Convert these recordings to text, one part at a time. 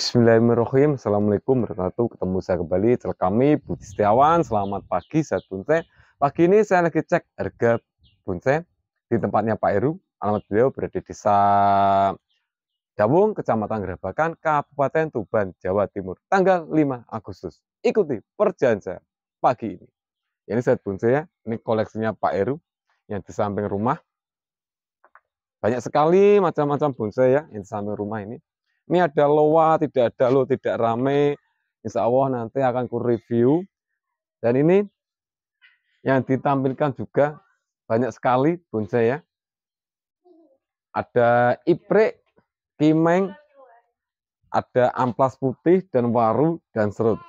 Bismillahirrahmanirrahim. Assalamualaikum warahmatullahi Ketemu saya kembali. Cel kami Budi Setiawan. Selamat pagi, saya Bonsai. Pagi ini saya lagi cek harga bonsai di tempatnya Pak Eru. Alamat beliau berada di Desa Jabung, Kecamatan Gerabakan, Kabupaten Tuban, Jawa Timur. Tanggal 5 Agustus. Ikuti perjalanan saya pagi ini. Ini saya bonsai ya. Ini koleksinya Pak Eru yang di samping rumah. Banyak sekali macam-macam bonsai ya yang di samping rumah ini ini ada loa, tidak ada lo, tidak rame. Insya Allah nanti akan ku review. Dan ini yang ditampilkan juga banyak sekali bonsai ya. Ada iprek, kimeng, ada amplas putih dan waru dan serut.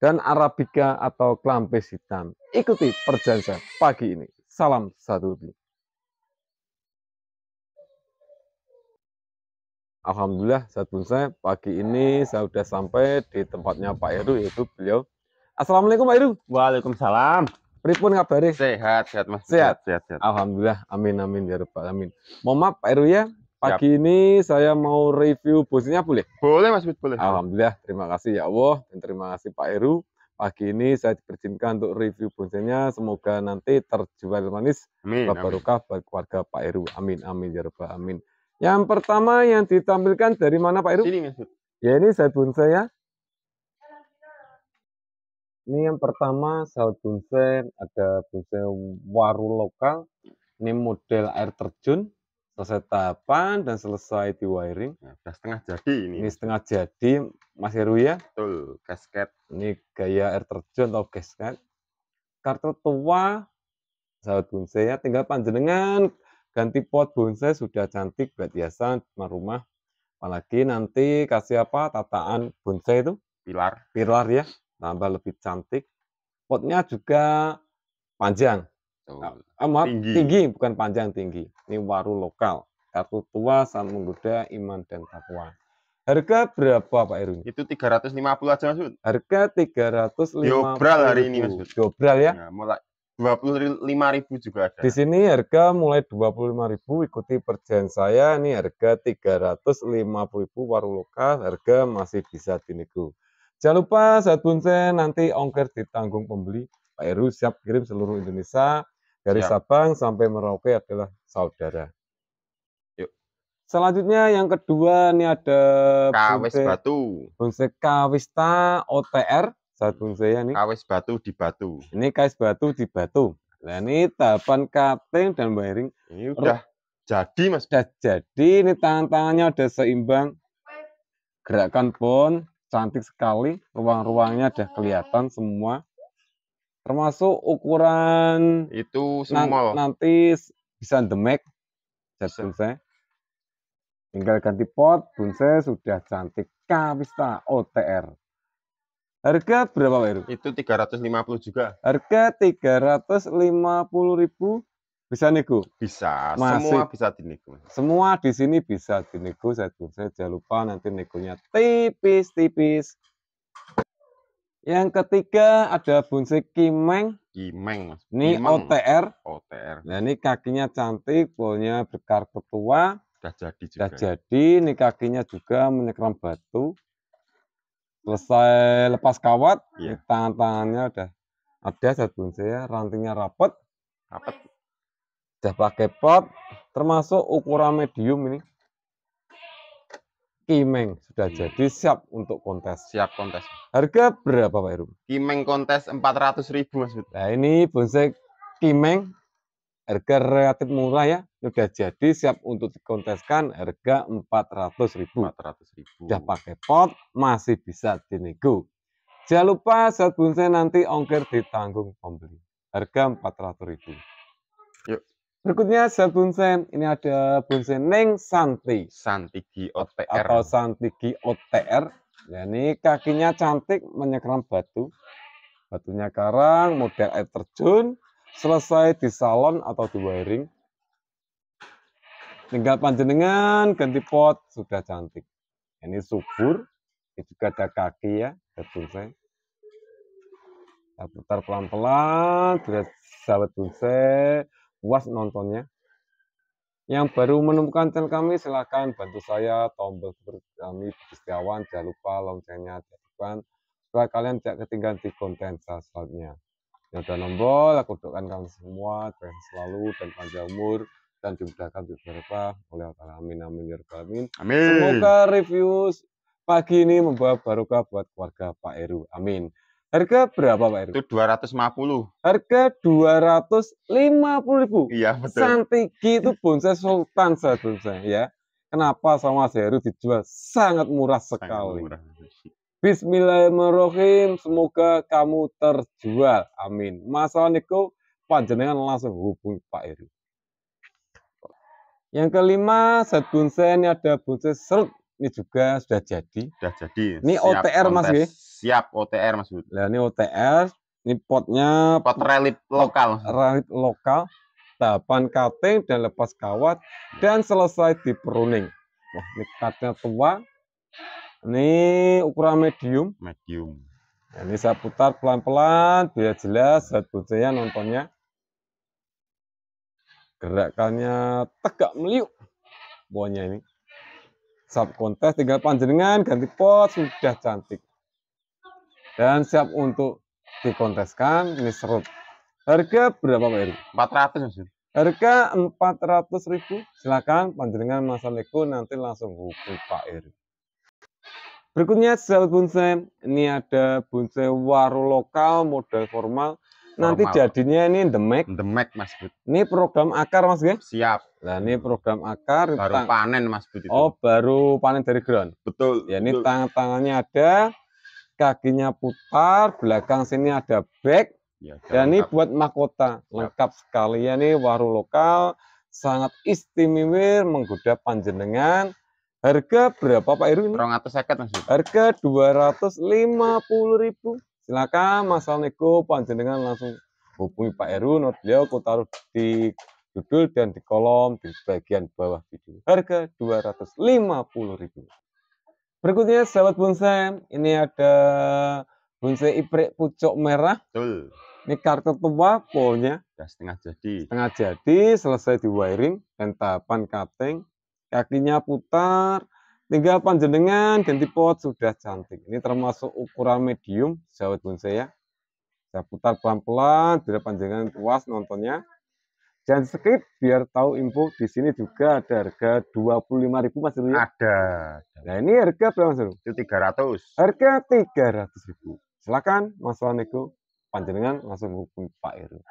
Dan Arabica atau klampis hitam. Ikuti perjanjian pagi ini. Salam satu. Alhamdulillah saat pun saya pagi ini saya sudah sampai di tempatnya Pak Heru yaitu beliau. Assalamualaikum Pak Heru. Waalaikumsalam. Pripun kabare? Sehat, sehat Mas. Sehat, sehat, sehat. Alhamdulillah. Amin amin ya rabbal Amin. Mohon maaf Pak Heru ya. Pagi Siap. ini saya mau review bosnya boleh? Boleh Mas boleh. Alhamdulillah, terima kasih ya Allah dan terima kasih Pak Heru. Pagi ini saya diperjinkan untuk review bonsainya. Semoga nanti terjual manis, amin, barokah buat keluarga Pak Heru. Amin, amin, ya Rabbal, amin. Yang pertama yang ditampilkan dari mana Pak Iru? Sini, Mas. Ya ini saya bonsai ya. Ini yang pertama zat bonsai ada bonsai waru lokal. Ini model air terjun selesai tahapan dan selesai di wiring. Nah, sudah setengah jadi ini. Ini setengah jadi Mas Heru ya. Betul, gasket. Ini gaya air terjun atau gasket. Kartu tua sahabat bonsai ya, tinggal panjenengan ganti pot bonsai sudah cantik buat hiasan rumah, apalagi nanti kasih apa tataan bonsai itu pilar pilar ya tambah lebih cantik potnya juga panjang oh, ah, maaf, tinggi. tinggi bukan panjang tinggi ini waru lokal kartu tua sangat menggoda iman dan takwa Harga berapa Pak Erwin? Itu 350 aja Mas Bud. Harga 350. Diobral hari ini Mas Bud. Diobral ya. ya mulai 25.000 juga ada. Di sini harga mulai 25.000 ikuti perjanjian saya ini harga 350.000 lokal harga masih bisa dinego. Jangan lupa saat bunsen nanti ongkir ditanggung pembeli. Pak Heru siap kirim seluruh Indonesia dari siap. Sabang sampai Merauke adalah saudara. Yuk. Selanjutnya yang kedua ini ada Kawis Batu. Bunse Kawista OTR saat hmm. saya ini kawis batu di batu. Ini kawis batu di batu. Nah, ini tahapan cutting dan wiring. Ini udah jadi, Mas. Udah jadi. Ini tangan-tangannya udah seimbang. Gerakan pun cantik sekali. Ruang-ruangnya udah kelihatan semua. Termasuk ukuran itu semua nanti bisa demek jagung saya. Tinggal ganti pot, bonsai sudah cantik. Kavista OTR. Harga berapa Pak Heru? Itu 350 juga. Harga 350 ribu bisa nego? Bisa, Masih. semua bisa dinego. Semua di sini bisa dinego, saya, saya jangan lupa nanti negonya tipis-tipis. Yang ketiga ada bonsai kimeng. Kimeng mas. Ini kimeng. OTR. OTR. Nah ini kakinya cantik, pohonnya berkarpet tua. Sudah jadi juga. Sudah jadi, ini kakinya juga menyekram batu selesai lepas kawat yeah. Iya. tangan tangannya udah ada saya sabun ya, rantingnya rapet, rapet, udah pakai pot termasuk ukuran medium ini Kimeng sudah yeah. jadi siap untuk kontes. Siap kontes. Harga berapa Pak Irum? Kimeng kontes 400.000 maksudnya. Nah, ini bonsai Kimeng Harga relatif murah ya, sudah jadi siap untuk dikonteskan harga 400 ribu. ribu. Sudah pakai pot, masih bisa dinego. Jangan lupa saat bonsai nanti ongkir ditanggung pembeli. Harga 400 ribu. Yuk. Berikutnya saat bonsai, ini ada bonsai Neng Santi. Santi OTR Atau Santi OTR Ya, nah, ini kakinya cantik menyekram batu. Batunya karang, model air terjun, selesai di salon atau di wiring. Tinggal panjenengan ganti pot sudah cantik. Ini subur, ini juga ada kaki ya, ada bonsai Kita putar pelan-pelan, sudah sahabat bonsai, puas nontonnya. Yang baru menemukan channel kami, silahkan bantu saya, tombol kami, Setiawan, jangan lupa loncengnya, aktifkan supaya kalian tidak ketinggalan di konten selanjutnya. Yoga Nombol, aku doakan kamu semua sehat selalu dan panjang umur dan dimudahkan untuk berapa oleh Allah amin amin ya amin. amin. Semoga review pagi ini membawa barokah buat keluarga Pak Eru. Amin. Harga berapa Pak Eru? Itu 250. Harga 250 ribu. Iya betul. Santiki itu bonsai sultan saya ya. Kenapa sama Mas eru dijual sangat murah sekali. Sangat murah. Bismillahirrahmanirrahim. Semoga kamu terjual. Amin. Masalah niku panjenengan langsung hubungi Pak Eri. Yang kelima, set bonsai ini ada bonsai serut. Ini juga sudah jadi. Sudah jadi. Ini Siap OTR kontes. Ya? Mas Siap OTR Mas Bud. Nah, ini OTR. Ini potnya pot relit lokal. Relit lokal. Tahapan cutting dan lepas kawat dan selesai di pruning. Wah, ini cutnya tua. Ini ukuran medium. Medium. Nah, ini saya putar pelan-pelan biar jelas lihat bocahnya nontonnya. Gerakannya tegak meliuk buahnya ini. Sub kontes tinggal panjenengan ganti pot sudah cantik. Dan siap untuk dikonteskan ini serut. Harga berapa Pak Eri? 400 Mas. Harga ribu. Silakan panjenengan Mas Aleko nanti langsung hubungi Pak Eri. Berikutnya sahabat bonsai, ini ada bonsai waru lokal model formal. Nanti formal. jadinya ini the demek. Demek Mas Bud. Ini program akar Mas Bud. Ya? Siap. Nah ini program akar. Baru tang- panen Mas Bud. Itu. Oh baru panen dari ground. Betul. Ya ini tangan tangannya ada, kakinya putar, belakang sini ada back. Ya, dan lengkap. ini buat mahkota lengkap ya. sekali ya ini waru lokal sangat istimewa menggoda panjenengan Harga berapa Pak Heru ini? 250 Mas. Harga 250.000. Silakan Mas Alneko panjenengan langsung hubungi Pak Heru, not beliau aku taruh di judul dan di kolom di bagian bawah video. Harga 250.000. Berikutnya sahabat bonsai, ini ada bonsai iprik pucuk merah. Betul. Ini kartu tua polnya. Sudah setengah jadi. Setengah jadi, selesai di wiring dan tahapan cutting kakinya putar, tinggal panjenengan ganti pot sudah cantik. Ini termasuk ukuran medium sahabat bonsai ya. Saya putar pelan-pelan biar panjenengan puas nontonnya. Jangan skip biar tahu info di sini juga ada harga 25.000 Mas masih Ada. Nah, ini harga berapa Mas Ru? Itu 300. Harga 300.000. Silakan Mas Waneko panjenengan langsung hubungi Pak Iru.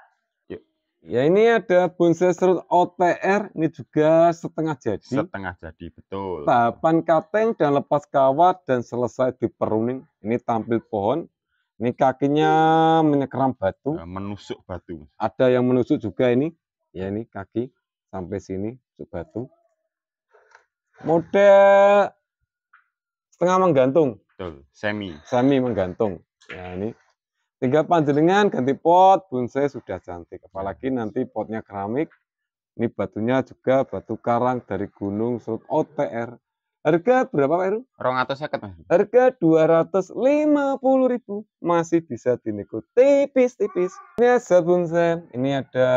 Ya ini ada bonsai serut OTR, ini juga setengah jadi. Setengah jadi, betul. Tahapan kating dan lepas kawat dan selesai diperuning. Ini tampil pohon. Ini kakinya menyekram batu. Eh, menusuk batu. Ada yang menusuk juga ini. Ya ini kaki sampai sini menusuk batu. Model setengah menggantung. Betul, semi. Semi menggantung. Ya ini Tinggal panjenengan ganti pot, bonsai sudah cantik. Apalagi nanti potnya keramik, ini batunya juga batu karang dari Gunung Serut OTR. Harga berapa Pak Heru? 200. atau seket Harga dua ribu masih bisa dinego tipis-tipis. Ini ada bonsai, ini ada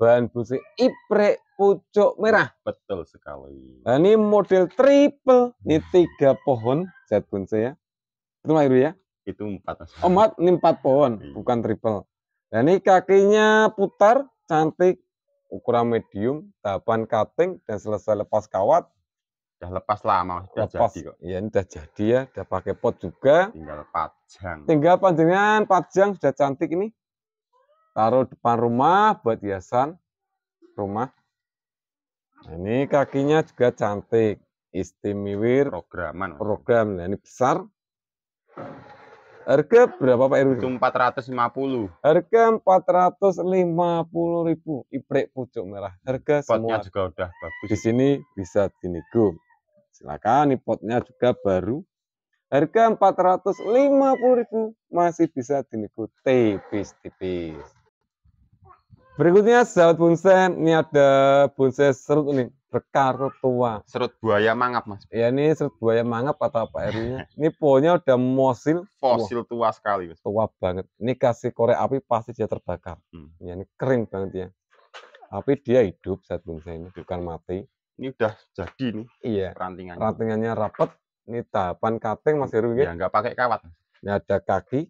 bahan bonsai iprek pucuk merah. Betul sekali. Nah, ini model triple, ini tiga pohon zat bonsai ya. Betul Pak Heru ya? itu empat mas. Oh mat, ini empat pohon, iya. bukan triple. Dan nah, ini kakinya putar, cantik, ukuran medium, tahapan cutting, dan selesai lepas kawat. Udah lepas lama, udah lepas. jadi kok. Iya, ini udah jadi ya, udah pakai pot juga. Tinggal pajang. Tinggal panjangan, panjang sudah cantik ini. Taruh depan rumah buat hiasan rumah. Nah, ini kakinya juga cantik, istimewir Programan. Program, nah, ini besar. Harga berapa Pak Irwin? 450. Harga 450 ribu. Ibrek pucuk merah. Harga potnya semua. juga udah bagus. Di sini bisa dinego. Silakan, Nipotnya potnya juga baru. Harga 450 ribu masih bisa dinego tipis-tipis. Berikutnya sahabat bonsai, ini ada bonsai serut ini berkarut tua. Serut buaya mangap, Mas. Ya ini serut buaya mangap atau apa airnya? ini pohonnya udah mosil. Fosil tua, sekali, Mas. Tua banget. Ini kasih korek api pasti dia terbakar. Hmm. Ya ini kering banget ya. Tapi dia hidup saat bonsai ini, bukan mati. Ini udah jadi nih. Iya. Rantingannya. Rantingannya rapet. Ini tahapan kating masih rugi. Ya iya, nggak pakai kawat. Ini ada kaki.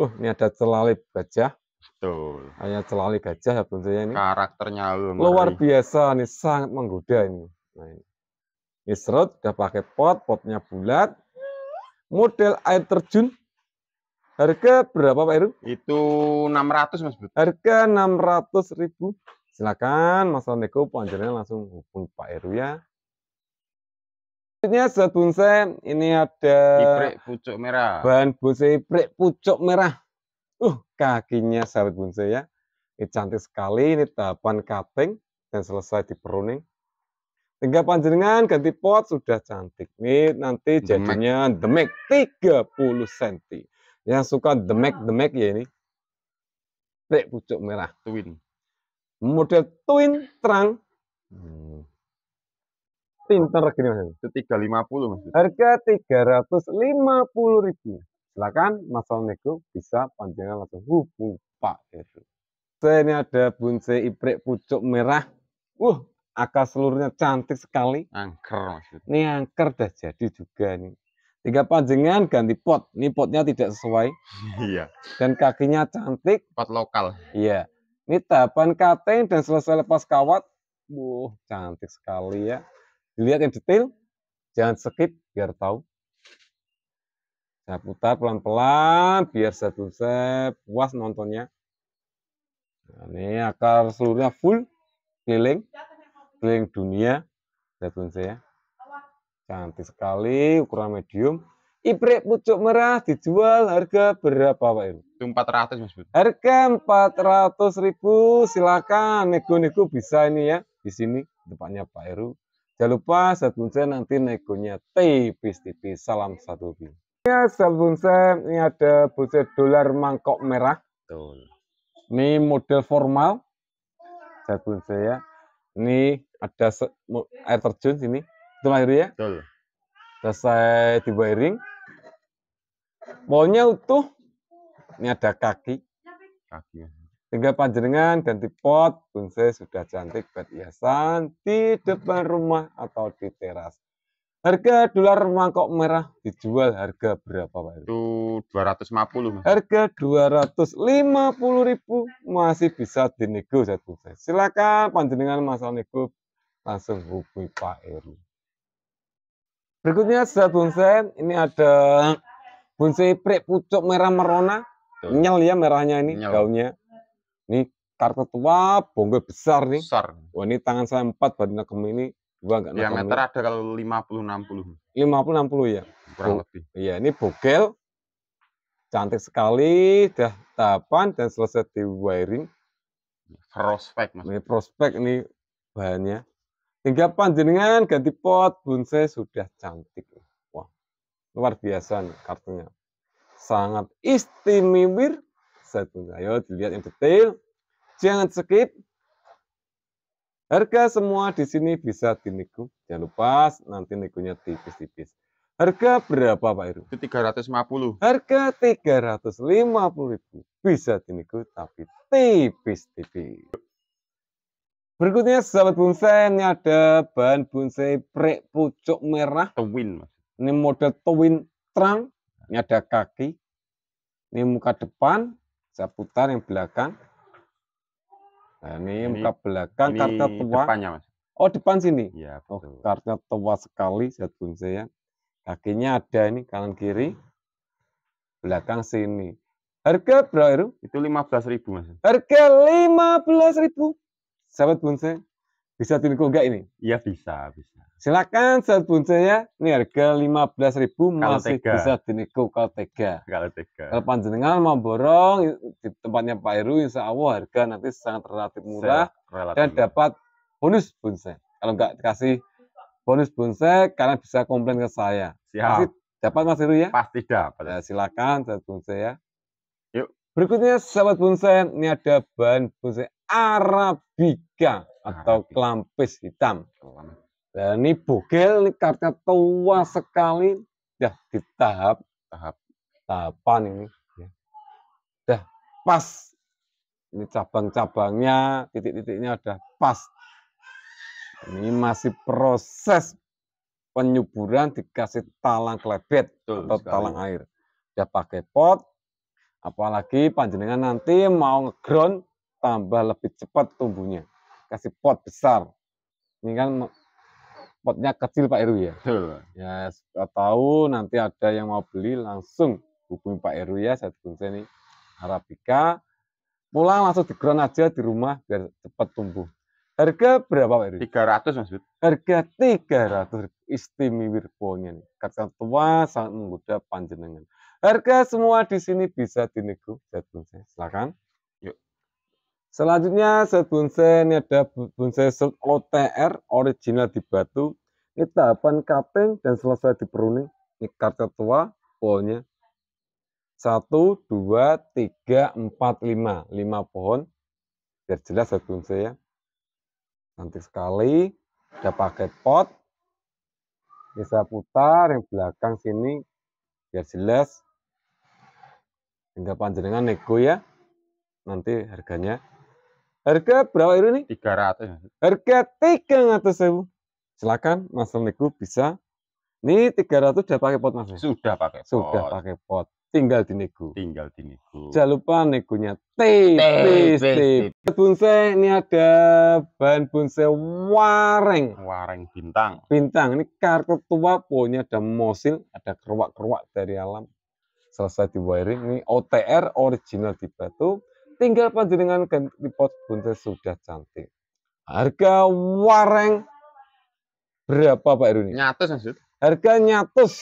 Uh, ini ada celalip gajah. Betul. Hanya celali gajah ya tentunya ini. Karakternya luar biasa nih, sangat menggoda ini. Nah, ini. Ini serut, udah pakai pot, potnya bulat. Model air terjun. Harga berapa Pak Irun? Itu 600 Mas Bud. Harga 600 ribu. Silakan Mas Rondeko panjangnya langsung hubungi Pak Iru ya. Selanjutnya zat bonsai ini ada iprek pucuk merah. Bahan bonsai iprek pucuk merah kakinya sahabat bonsai ya. Ini cantik sekali, ini tahapan cutting dan selesai di pruning. Tiga panjenengan ganti pot sudah cantik. Ini nanti jadinya demek 30 cm. Yang suka demek-demek ya ini. Tek pucuk merah. Twin. Model twin terang. Hmm. gini mas. Itu 350 mas. Harga 350 ribu. Silakan Mas Solnego bisa panjenengan langsung hubungi Pak Heru. Gitu. Saya ini ada bonsai iprek pucuk merah. uh, akar seluruhnya cantik sekali. Angker maksudnya. Ini angker dah jadi juga nih. Tiga panjengan ganti pot. Ini potnya tidak sesuai. Iya. Dan kakinya cantik. Pot lokal. Iya. Ini tahapan kating dan selesai lepas kawat. uh, cantik sekali ya. Dilihat yang detail. Jangan skip biar tahu saya putar pelan-pelan biar saya selesai puas nontonnya. Nah, ini akar seluruhnya full keliling keliling dunia zaitun saya. Cantik sekali ukuran medium. Iprek pucuk merah dijual harga berapa Pak Ibu? 400 Mas Bud. Harga 400 ribu silakan nego-nego bisa ini ya di sini tempatnya Pak Eru. Jangan lupa saya nanti negonya tipis-tipis. Salam satu video. Ya, sabun saya ini ada buset dolar mangkok merah. Betul. Ini model formal. Sabun saya. Ini ada air terjun sini. Itu ya. Betul. Selesai di wiring. Polnya utuh. Ini ada kaki. Kaki. Tinggal panjenengan ganti pot, bonsai sudah cantik buat hiasan di depan rumah atau di teras. Harga dolar mangkok merah dijual harga berapa Pak? Itu 250 Mas. Harga 250 ribu masih bisa dinego satu Silakan panjenengan masa nego langsung hubungi Pak Eri. Berikutnya sudah bonsai, ini ada bonsai prek pucuk merah merona. Tuh. Nyel ya merahnya ini Nyel. daunnya. Ini kartu tua, bonggol besar nih. Besar. Wah, ini tangan saya empat, badan kemini ini Dua enggak Diameter ada kalau 50 60. 50 60 ya. Kurang lebih. Iya, ini bokel cantik sekali, dah tapan dan selesai di wiring. Prospek mas. Ini prospek ini bahannya. Tinggal panjenengan ganti pot bonsai sudah cantik. Wah, luar biasa nih kartunya. Sangat istimewir. Saya ayo dilihat yang detail. Jangan skip, Harga semua di sini bisa dinego. Jangan lupa nanti negonya tipis-tipis. Harga berapa Pak Iru? Itu 350. Harga 350 ribu. Bisa dinego tapi tipis-tipis. Berikutnya sahabat bonsai ini ada bahan bonsai prek pucuk merah. Twin mas. Ini model twin terang. Ini ada kaki. Ini muka depan. Saya putar yang belakang. Nah, ini, ini ke belakang ini karena tua. Depannya, Mas. Oh, depan sini. Ya, betul. Oh, karena tua sekali zat bonsai ya. Kakinya ada ini kanan kiri. Belakang sini. Harga berapa itu? Itu 15.000, Mas. Harga ribu, Sahabat bonsai, bisa tinggal enggak ini? Iya, bisa, bisa. Silakan saat ya, ini harga 15.000 masih tega. bisa dinego kalau tega. Kalau tega. Kalau panjenengan mau borong di tempatnya Pak Heru, insya Allah harga nanti sangat relatif murah relatif. dan dapat bonus bonsai. Kalau nggak dikasih bonus bonsai, kalian bisa komplain ke saya. Siap. Pasti dapat Mas Heru ya? Pasti dapat. Ya, silakan sahabat bonsai ya. Yuk. Berikutnya sahabat bonsai, ini ada bahan bonsai Arabica, Arabica. atau kelampis hitam. Kelampis Nah, ini bugel ini karena tua sekali dah di tahap tahap tahapan ini ya. dah pas ini cabang-cabangnya titik-titiknya udah pas ini masih proses penyuburan dikasih talang klebet atau sekali. talang air udah pakai pot apalagi panjenengan nanti mau ngeground tambah lebih cepat tumbuhnya kasih pot besar ini kan potnya kecil Pak Eru ya. Betul. Ya, siapa tahu nanti ada yang mau beli langsung hubungi Pak Eru ya, saya dukung nih. Arabica. Pulang langsung ground aja di rumah biar cepat tumbuh. Harga berapa Pak RW? 300 Mas Bud. Harga 300 istimewa ponya nih. Kacang tua sangat menggoda panjenengan. Harga semua di sini bisa dinego, saya silakan. Selanjutnya set bonsai ini ada bonsai set OTR original di batu. Ini tahapan cutting dan selesai di diperuning. Ini kartu tua pohonnya. 1, 2, 3, 4, 5. 5 pohon. Biar jelas set bonsai ya. nanti sekali. Ada pakai pot. bisa putar yang belakang sini. Biar jelas. Hingga panjenengan nego ya. Nanti harganya Harga berapa ini? Tiga 300. Ya. Harga 300 ribu. Silakan Mas nego bisa. Ini 300 sudah pakai pot Mas. Sudah pakai pot. Sudah pakai pot. Tinggal di nego. Tinggal di nego. Jangan lupa negonya tipis tipis. Bonsai ini ada bahan bonsai wareng. Wareng bintang. Bintang ini kartu tua punya ada mosil, ada keruak-keruak dari alam. Selesai di wiring ini OTR original di batu tinggal panjenengan ganti pot bonsai sudah cantik. Harga wareng berapa Pak Heru ini? Nyatus maksud. Harga nyatus.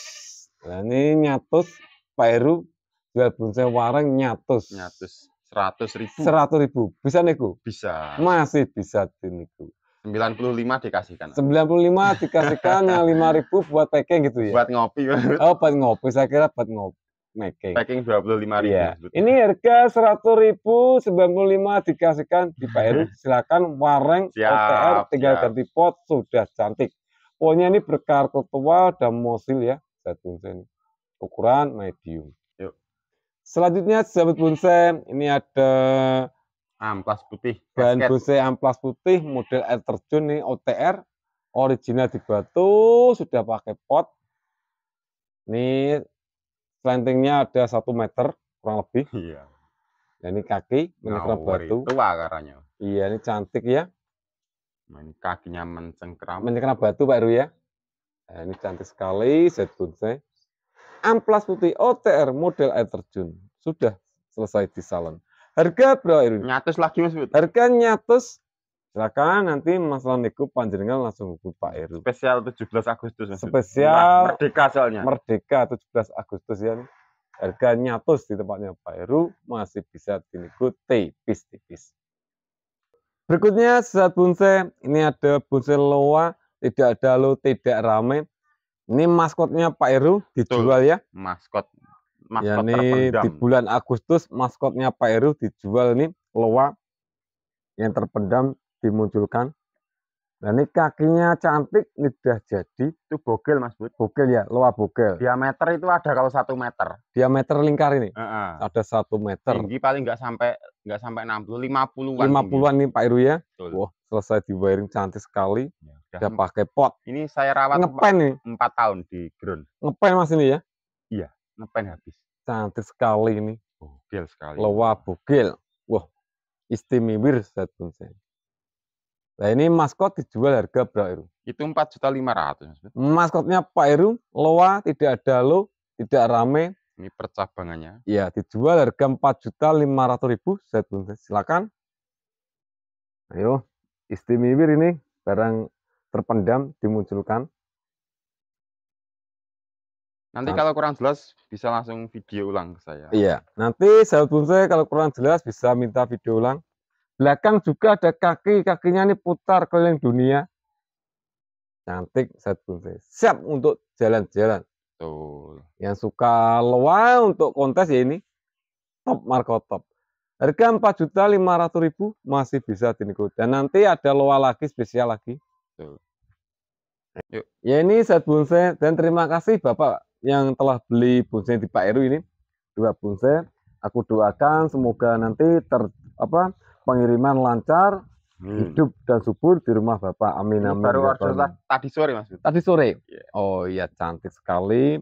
Nah, ini nyatus Pak Heru jual bonsai wareng nyatus. Nyatus. Seratus ribu. Seratus ribu. Bisa nego? Bisa. Masih bisa puluh 95 dikasihkan. 95 dikasihkan yang 5000 ribu buat packing gitu ya. Buat ngopi. Oh, buat ngopi. Saya kira buat ngopi packing. Packing lima ribu. Iya. Ini harga seratus ribu lima dikasihkan di Pak Heru. Hmm. Silakan wareng OTR tinggal siap. ganti pot sudah cantik. Pokoknya ini berkartu tua dan mosil ya. Saya bonsai Ukuran medium. Yuk. Selanjutnya sahabat bonsai ini ada amplas putih. Bahan bonsai amplas putih model air terjun ini OTR original di batu sudah pakai pot. Ini Slantingnya ada satu meter kurang lebih. Iya. Ya, ini kaki menyengkram nah, batu. Tua karanya. Iya, ini cantik ya. Ini kakinya mencengkram. Menyengkram batu Pak Ru ya. Nah, ini cantik sekali, Zetun saya. Amplas putih OTR model air terjun. Sudah selesai di salon. Harga berapa Ru? Nyatus lagi Mas Bud. Harga nyatus silakan nanti Mas Loniku panjenengan langsung hubung Pak Heru. Spesial 17 Agustus. Mas Spesial Merdeka soalnya. Merdeka 17 Agustus ya. Harga nyatus di tempatnya Pak Heru masih bisa diikuti tipis-tipis. Berikutnya saat bonsai, ini ada bonsai loa, tidak ada lo, tidak rame. Ini maskotnya Pak Heru dijual Betul. ya. Maskot. Maskot ya, ini terpendam. di bulan Agustus maskotnya Pak Heru dijual nih loa yang terpendam dimunculkan Nah ini kakinya cantik, ini sudah jadi. Itu bokel mas Bud. Bogel ya, loa bokel. Diameter itu ada kalau satu meter. Diameter lingkar ini? Uh Ada satu meter. Tinggi paling nggak sampai nggak sampai 60, 50-an. 50-an nih Pak Iru ya. Betul. Wah, selesai di wiring cantik sekali. Ya, udah, pakai pot. Ini saya rawat ngepen nih. 4 tahun di ground. Ngepen mas ini ya? Iya, ngepen habis. Cantik sekali ini. Bogel sekali. Loa bokel. Wah, istimewir saya pun saya. Nah ini maskot dijual harga berapa Iru? Itu empat juta lima ratus. Maskotnya Pak Iru, loa tidak ada lo, tidak rame. Ini percabangannya. Iya, dijual harga empat juta lima ratus ribu. Saya silakan. Ayo, istimewa ini barang terpendam dimunculkan. Nanti nah. kalau kurang jelas bisa langsung video ulang ke saya. Iya, nanti sahabat saya kalau kurang jelas bisa minta video ulang belakang juga ada kaki kakinya ini putar keliling dunia cantik Ustadz siap untuk jalan-jalan tuh Yang suka loa untuk kontes ya ini top Marco top. Harga 4 juta ratus ribu masih bisa dinego. Dan nanti ada loa lagi spesial lagi. Yuk. Ya ini set bonsai dan terima kasih Bapak yang telah beli bonsai di Pak Eru ini. Dua bonsai. Aku doakan semoga nanti ter apa pengiriman lancar, hmm. hidup dan subur di rumah Bapak. Amin amin. Baru ya, tadi sore Mas. Tadi sore. Yeah. Oh iya cantik sekali.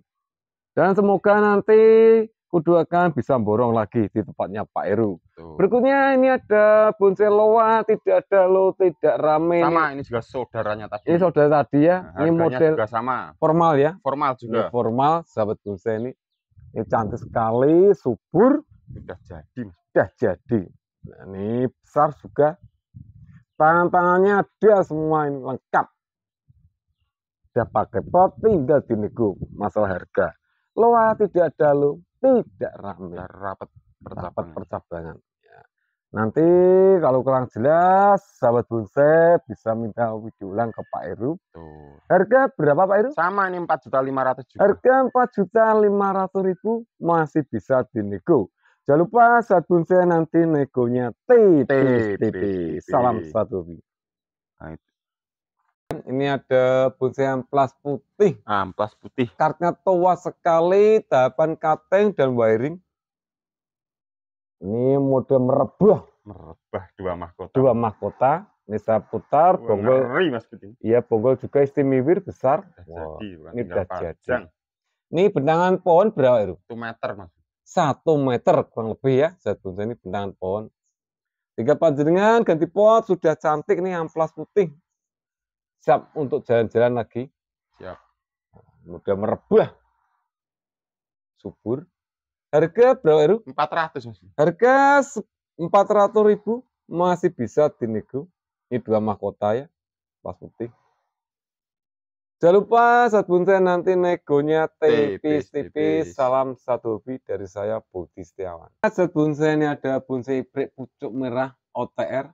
Dan semoga nanti kuduakan bisa borong lagi di tempatnya Pak Eru. Berikutnya ini ada bonsai loa, tidak ada lo, tidak rame. Sama, ini juga saudaranya tadi. Ini saudara tadi ya. Nah, ini model juga sama. Formal ya. Formal juga. Ini formal, sahabat bonsai ini. Ini cantik sekali, subur. Sudah jadi. Sudah jadi nah, ini besar juga tangan-tangannya ada semua ini lengkap ada pakai pot tinggal dinego masalah harga loa tidak ada lo tidak rame rapat rapat percabangan ya. nanti kalau kurang jelas sahabat bonsai bisa minta video ulang ke Pak Eru Tuh. harga berapa Pak Eru sama ini empat juta lima ratus harga empat juta lima ratus ribu masih bisa dinego Jangan lupa saat saya nanti negonya T T. Salam satu hobi. Nah, ini ada bonsai amplas putih. Amplas putih. Kartnya tua sekali, tahapan kating dan wiring. Ini mode merebah. Merebah dua mahkota. Dua mahkota. Ini saya putar, Wah, bonggol. Ngeri, mas putih. Iya, bonggol juga istimewir besar. Wow. Jadi, ini udah jadi. Ini bentangan pohon berapa, itu? Satu meter, Mas satu meter kurang lebih ya satu ini bentangan pohon tiga panjenengan ganti pot sudah cantik nih amplas putih siap untuk jalan-jalan lagi siap mudah merebah subur harga berapa ribu? 400 mas. harga ratus ribu masih bisa dinego ini dua mahkota ya amplas putih Jangan lupa saat bunten nanti negonya tipis-tipis. Salam satu hobi dari saya Budi Setiawan. Saat bonsai ini ada bonsai ibrik pucuk merah OTR.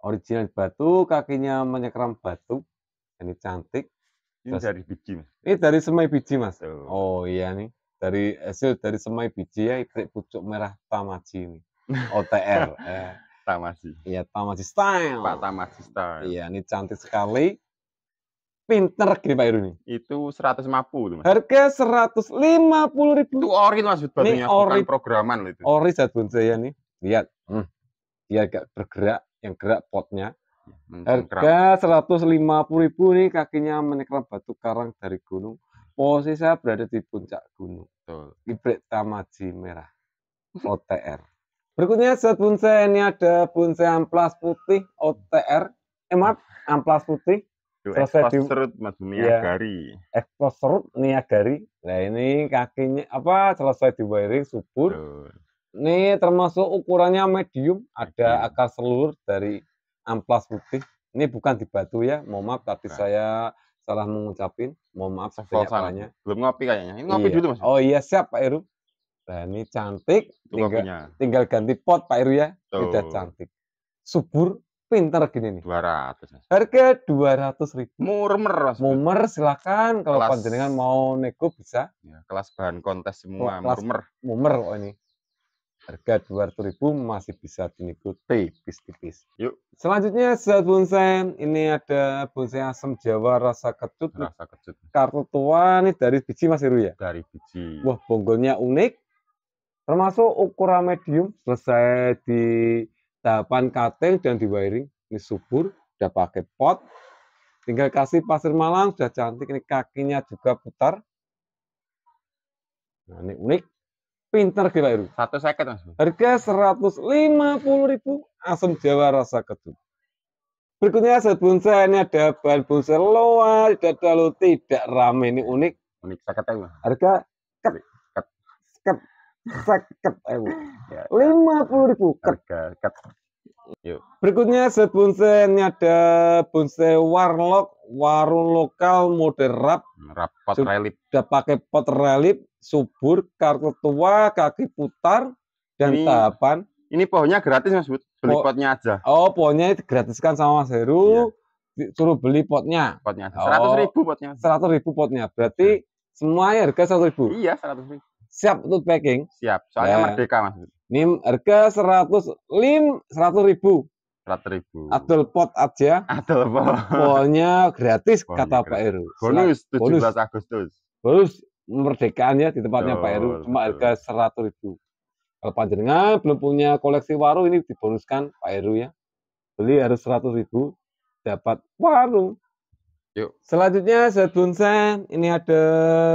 Original batu, kakinya menyekram batu. Ini cantik. Ini Terus, dari biji, Mas. Ini dari semai biji, Mas. Tuh. Oh iya nih. Dari hasil dari semai biji ya ibrik pucuk merah Tamaji ini. OTR. eh. Tamaji. Iya, Tamaji style. Pak Tamaji style. Iya, ini cantik sekali pinter gini Pak Iruni? Itu 150 tuh, Mas. Harga 150 ribu. Itu ori Mas ini ori, bukan programan loh itu. Ori Zatbun saya nih. Lihat. Hmm. Dia agak bergerak, yang gerak potnya. Iya, Harga 150 ribu nih kakinya menekan batu karang dari gunung. Posisi saya berada di puncak gunung. Betul. Tamaji Merah. OTR. Berikutnya zat bonsai ini ada bonsai amplas putih OTR. Eh amplas putih selesai Niagari. Ya, serut Niagari. Nah ini kakinya apa selesai di wiring subur. Ini termasuk ukurannya medium, ada medium. akar selur dari amplas putih. Ini bukan di batu ya, mohon maaf tapi nah. saya salah mengucapin. Mohon maaf saya Belum ngopi kayaknya. Ini ngopi iya. dulu Mas. Oh iya, siap Pak Iru. Nah, ini cantik. tinggal, tinggal ganti pot Pak Iru ya. Sudah cantik. Subur, pinter gini nih. 200. Harga 200 ribu. Murmer. Murmer silakan kalau panjenengan mau nego bisa. Ya, kelas bahan kontes semua kelas, murmer. Murmer kok ini. Harga 200 ribu masih bisa dinego tipis-tipis. Yuk. Selanjutnya sehat bonsai. Ini ada bonsai asam Jawa rasa kecut. Rasa kecut. Kartu tua nih dari biji Mas Heru ya? Dari biji. Wah, bonggolnya unik. Termasuk ukuran medium selesai di dapan cutting dan di wiring. Ini subur, udah pakai pot. Tinggal kasih pasir Malang, sudah cantik. Ini kakinya juga putar. Nah, ini unik. Pinter gila itu. Satu seket mas. Harga 150 ribu asam jawa rasa kedua. Berikutnya set bonsai ini ada bahan bonsai loa, tidak terlalu tidak rame ini unik. Unik saya mas. Harga ketik. Seket ewu. Ya, ya. Lima puluh ribu. Ket. Ket. Yuk. Berikutnya set bonsai ada bonsai warlock warung lokal model rap. Rap pot relip. Sudah pakai pot relip, subur, kartu tua, kaki putar, dan ini, tahapan. Ini pohonnya gratis mas Bud. Beli po potnya aja. Oh pohonnya itu gratiskan sama Mas Heru. Iya. Suruh beli potnya. Potnya. Oh. Seratus oh, ribu potnya. Seratus ribu potnya. Berarti hmm. Iya. semua harga seratus ribu. Iya seratus ribu siap untuk packing. Siap, soalnya ya. merdeka mas. Ini harga seratus lim seratus ribu. Seratus ribu. atul pot aja. atul pot. Polnya gratis Pol kata gratis. Pak eru Bonus tujuh belas Agustus. Bonus merdekaannya di tempatnya Pak eru cuma harga seratus ribu. Kalau panjenengan belum punya koleksi warung ini dibonuskan Pak eru ya. Beli harus seratus ribu dapat warung. Yuk. Selanjutnya set bonsai, ini ada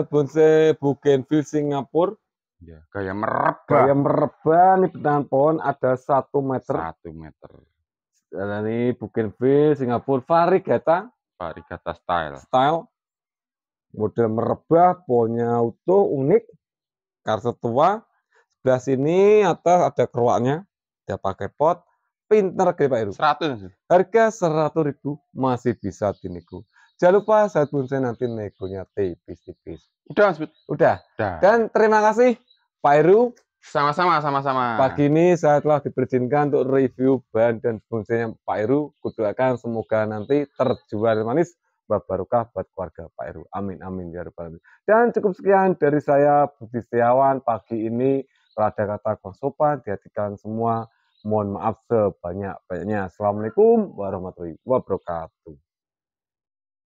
bonsai bougainville Singapura. Ya, Kayak mereba. Kayak mereba nih bentangan pohon ada satu meter. Satu meter. Dan ini bougainville Singapura varigata. Varigata style. Style. Model mereba, pohonnya utuh, unik. Karsa tua. Sebelah sini atas ada keruaknya. Dia pakai pot. Pinter kali Pak Iru. Seratus. Harga seratus ribu masih bisa dinego. Jangan lupa saat saya nanti negonya tipis-tipis. Udah, Mas. Udah. Udah. Dan terima kasih Pak Eru. Sama-sama, sama-sama. Pagi ini saya telah diperjinkan untuk review bahan dan bonsainya Pak Eru. Kudoakan semoga nanti terjual manis barukah buat keluarga Pak Eru. Amin amin ya Dan cukup sekian dari saya Budi Setiawan pagi ini Rada kata konsopan dihatikan semua. Mohon maaf sebanyak-banyaknya. Assalamualaikum warahmatullahi wabarakatuh.